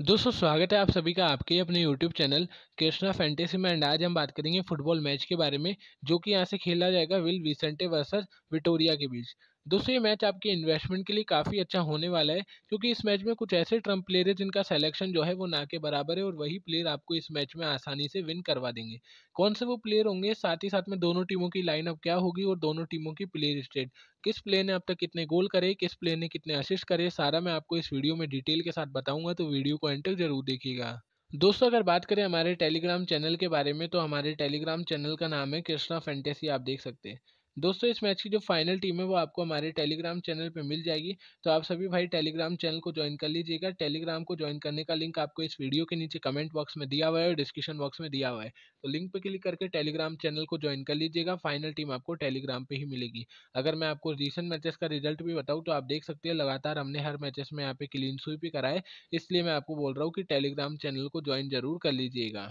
दोस्तों स्वागत है आप सभी का आपके अपने YouTube चैनल कृष्णा फैंटेसी में एंड आज हम बात करेंगे फुटबॉल मैच के बारे में जो कि यहाँ से खेला जाएगा विल विसेंटे वर्सेस विटोरिया के बीच दोस्तों ये मैच आपके इन्वेस्टमेंट के लिए काफ़ी अच्छा होने वाला है क्योंकि इस मैच में कुछ ऐसे ट्रम्प प्लेयर है जिनका सिलेक्शन जो है वो ना के बराबर है और वही प्लेयर आपको इस मैच में आसानी से विन करवा देंगे कौन से वो प्लेयर होंगे साथ ही साथ में दोनों टीमों की लाइनअप क्या होगी और दोनों टीमों की प्लेयर स्टेट किस प्लेयर ने अब तक कितने गोल करे किस प्लेयर ने कितने असिस्ट करे सारा मैं आपको इस वीडियो में डिटेल के साथ बताऊंगा तो वीडियो को एंटर जरूर देखिएगा दोस्तों अगर बात करें हमारे टेलीग्राम चैनल के बारे में तो हमारे टेलीग्राम चैनल का नाम है कृष्णा फैंटेसी आप देख सकते हैं दोस्तों इस मैच की जो फाइनल टीम है वो आपको हमारे टेलीग्राम चैनल पर मिल जाएगी तो आप सभी भाई टेलीग्राम चैनल को ज्वाइन कर लीजिएगा टेलीग्राम को ज्वाइन करने का लिंक आपको इस वीडियो के नीचे कमेंट बॉक्स में दिया हुआ है और डिस्क्रिप्शन बॉक्स में दिया हुआ है तो लिंक पर क्लिक करके टेलीग्राम चैनल को ज्वाइन कर लीजिएगा फाइनल टीम आपको टेलीग्राम पर ही मिलेगी अगर मैं आपको रिसेंट मैचेस का रिजल्ट भी बताऊँ तो आप देख सकते हैं लगातार हमने हर मैचेस में यहाँ पे क्लीन स्वीप ही कराए इसलिए मैं आपको बोल रहा हूँ कि टेलीग्राम चैनल को ज्वाइन जरूर कर लीजिएगा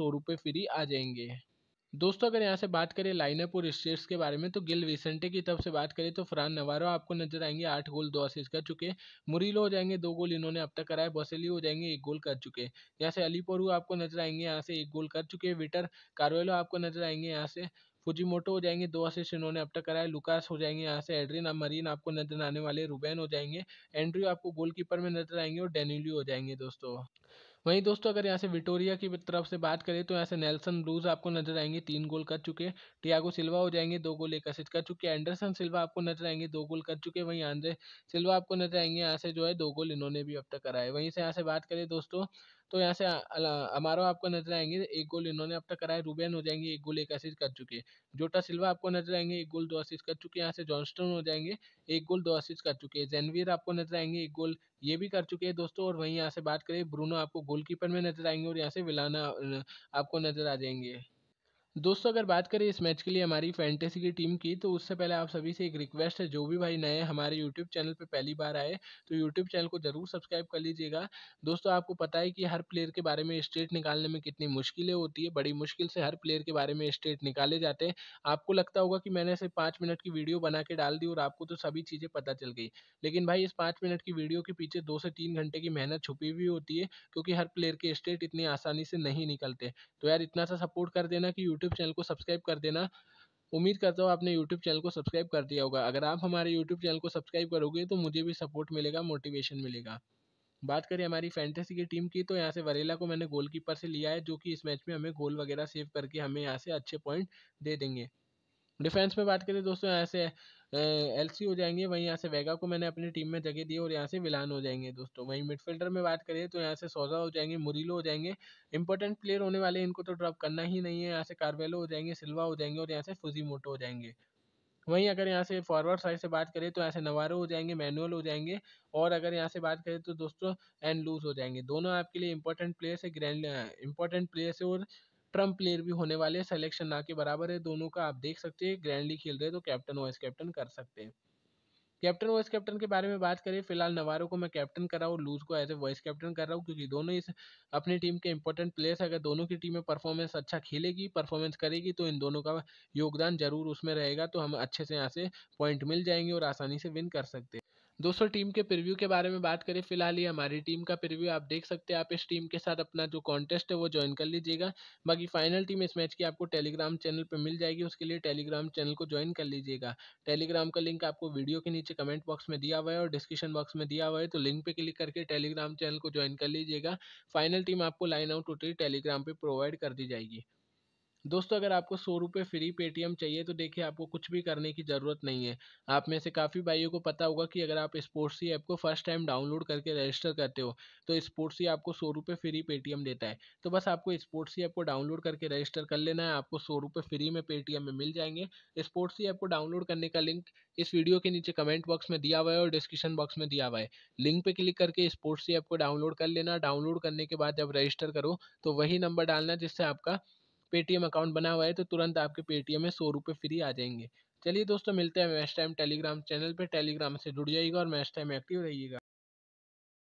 सौ रुपये फ्री आ जाएंगे दोस्तों अगर यहाँ से बात करें लाइनअप और स्टेट्स के बारे में तो गिल विसेंटे की तरफ से बात करें तो फरान नवारो आपको नजर आएंगे आठ गोल दो असिस्ट कर चुके मुरीलो हो जाएंगे दो गोल इन्होंने अब तक कराए बसेली हो जाएंगे एक गोल कर चुके यहाँ से अलीपोरू आपको नजर आएंगे यहाँ से एक गोल कर चुके विटर कार्वेलो आपको नजर आएंगे यहाँ से फुजीमोटो हो जाएंगे दो असिस्ट इन्होंने अब तक कराए लुकास हो जाएंगे यहाँ से एड्रिन मरीन आपको नजर आने वाले रुबैन हो जाएंगे एंड्री आपको गोलकीपर में नजर आएंगे और डेन्यूली हो जाएंगे दोस्तों वहीं दोस्तों अगर यहाँ से विटोरिया की तरफ से बात करें तो यहाँ से नेल्सन ब्रूज आपको नजर आएंगे तीन गोल कर चुके टियागो सिल्वा हो जाएंगे दो गोल एक असिस्ट कर चुके एंडरसन सिल्वा आपको नजर आएंगे दो गोल कर चुके वहीं आंद्रे सिल्वा आपको नजर आएंगे यहाँ से जो है दो गोल इन्होंने भी अब तक कराए वहीं से यहाँ से बात करें दोस्तों तो यहाँ से अमारो आपको नजर आएंगे एक गोल इन्होंने अब तक कराया रूबेन हो जाएंगे एक गोल एक असिस्ट कर चुके हैं जोटा सिल्वा आपको नजर आएंगे एक गोल दो असिस्ट कर चुके हैं यहाँ से जॉनस्टन हो जाएंगे एक गोल दो असिस्ट कर चुके हैं जैनवीर आपको नजर आएंगे एक गोल ये भी कर चुके हैं दोस्तों और वहीं यहाँ से बात करें ब्रूनो आपको गोलकीपर में नजर आएंगे और यहाँ से विलाना आपको नजर आ जाएंगे दोस्तों अगर बात करें इस मैच के लिए हमारी फैंटेसी की टीम की तो उससे पहले आप सभी से एक रिक्वेस्ट है जो भी भाई नए हमारे यूट्यूब चैनल पर पहली बार आए तो यूट्यूब चैनल को ज़रूर सब्सक्राइब कर लीजिएगा दोस्तों आपको पता है कि हर प्लेयर के बारे में स्टेट निकालने में कितनी मुश्किलें होती है बड़ी मुश्किल से हर प्लेयर के बारे में स्टेट निकाले जाते हैं आपको लगता होगा कि मैंने इसे पाँच मिनट की वीडियो बना के डाल दी और आपको तो सभी चीज़ें पता चल गई लेकिन भाई इस पाँच मिनट की वीडियो के पीछे दो से तीन घंटे की मेहनत छुपी हुई होती है क्योंकि हर प्लेयर के स्टेट इतनी आसानी से नहीं निकलते तो यार इतना सा सपोर्ट कर देना कि यूट्यूब चैनल को सब्सक्राइब कर देना उम्मीद करता हूँ आपने यूट्यूब चैनल को सब्सक्राइब कर दिया होगा अगर आप हमारे यूट्यूब चैनल को सब्सक्राइब करोगे तो मुझे भी सपोर्ट मिलेगा मोटिवेशन मिलेगा बात करें हमारी फैंटेसी की टीम की तो यहाँ से वरेला को मैंने गोलकीपर से लिया है जो कि इस मैच में हमें गोल वगैरह सेव करके हमें यहाँ से अच्छे पॉइंट दे देंगे डिफेंस में बात करें दोस्तों यहाँ से एलसी हो जाएंगे वहीं यहाँ से वेगा को मैंने अपनी टीम में जगह दी और यहाँ से विलान हो जाएंगे दोस्तों वहीं मिडफील्डर में बात करें तो यहाँ से सोजा हो जाएंगे मुरीलो हो जाएंगे इंपॉर्टेंट प्लेयर होने वाले इनको तो ड्रॉप करना ही नहीं है यहाँ से कार्वेलो हो जाएंगे सिल्वा हो जाएंगे और यहाँ से फुजी मोटो हो जाएंगे वहीं अगर यहाँ से फॉरवर्ड साइड से बात करें तो यहाँ से नवारो हो जाएंगे मैनुअल हो जाएंगे और अगर यहाँ से बात करें तो दोस्तों एंड लूज हो जाएंगे दोनों आपके लिए इंपॉर्टेंट प्लेयर्स है ग्रैंड इंपॉर्टेंट प्लेयर्स है और ट्रम्प प्लेयर भी होने वाले हैं सेलेक्शन ना के बराबर है दोनों का आप देख सकते हैं ग्रैंडली खेल रहे हैं तो कैप्टन वाइस कैप्टन कर सकते हैं कैप्टन वाइस कैप्टन के बारे में बात करें फिलहाल नवारो को मैं कैप्टन कर रहा हूँ लूज को एज ए वाइस कैप्टन कर रहा हूँ क्योंकि दोनों इस अपनी टीम के इंपॉर्टेंट प्लेयर्स अगर दोनों की टीम में परफॉर्मेंस अच्छा खेलेगी परफॉर्मेंस करेगी तो इन दोनों का योगदान जरूर उसमें रहेगा तो हम अच्छे से यहाँ से पॉइंट मिल जाएंगे और आसानी से विन कर सकते हैं दोस्तों टीम के प्रिव्यू के बारे में बात करें फिलहाल ये हमारी टीम का प्रिव्यू आप देख सकते हैं आप इस टीम के साथ अपना जो कॉन्टेस्ट है वो ज्वाइन कर लीजिएगा बाकी फाइनल टीम इस मैच की आपको टेलीग्राम चैनल पर मिल जाएगी उसके लिए टेलीग्राम चैनल को ज्वाइन कर लीजिएगा टेलीग्राम का लिंक आपको वीडियो के नीचे कमेंट बॉक्स में दिया हुआ है और डिस्क्रिप्शन बॉक्स में दिया हुआ है तो लिंक पर क्लिक करके टेलीग्राम चैनल को ज्वाइन कर लीजिएगा फाइनल टीम आपको लाइन आउट होती टेलीग्राम पर प्रोवाइड कर दी जाएगी दोस्तों अगर आपको सौ रुपये फ्री पेटीएम चाहिए तो देखिए आपको कुछ भी करने की ज़रूरत नहीं है आप में से काफ़ी भाइयों को पता होगा कि अगर आप स्पोर्ट्सी ऐप को फर्स्ट टाइम डाउनलोड करके रजिस्टर करते हो तो स्पोर्ट्सी आपको सौ रुपये फ्री पेटीएम देता है तो बस आपको स्पोर्ट्सी ऐप को डाउनलोड करके रजिस्टर कर लेना है आपको सौ रुपये फ्री में पेटीएम में मिल जाएंगे स्पोर्ट्सी ऐप को डाउनलोड करने का लिंक इस वीडियो के नीचे कमेंट बॉक्स में दिया हुआ है और डिस्क्रिप्शन बॉक्स में दिया हुआ है लिंक पर क्लिक करके स्पोर्ट्सी ऐप को डाउनलोड कर लेना डाउनलोड करने के बाद जब रजिस्टर करो तो वही नंबर डालना जिससे आपका पेटीएम अकाउंट बना हुआ है तो तुरंत आपके पेटीएम में सौ रुपये फ्री आ जाएंगे चलिए दोस्तों मिलते हैं मैच टाइम टेलीग्राम चैनल पर टेलीग्राम से जुड़ जाइएगा और मैच टाइम एक्टिव रहिएगा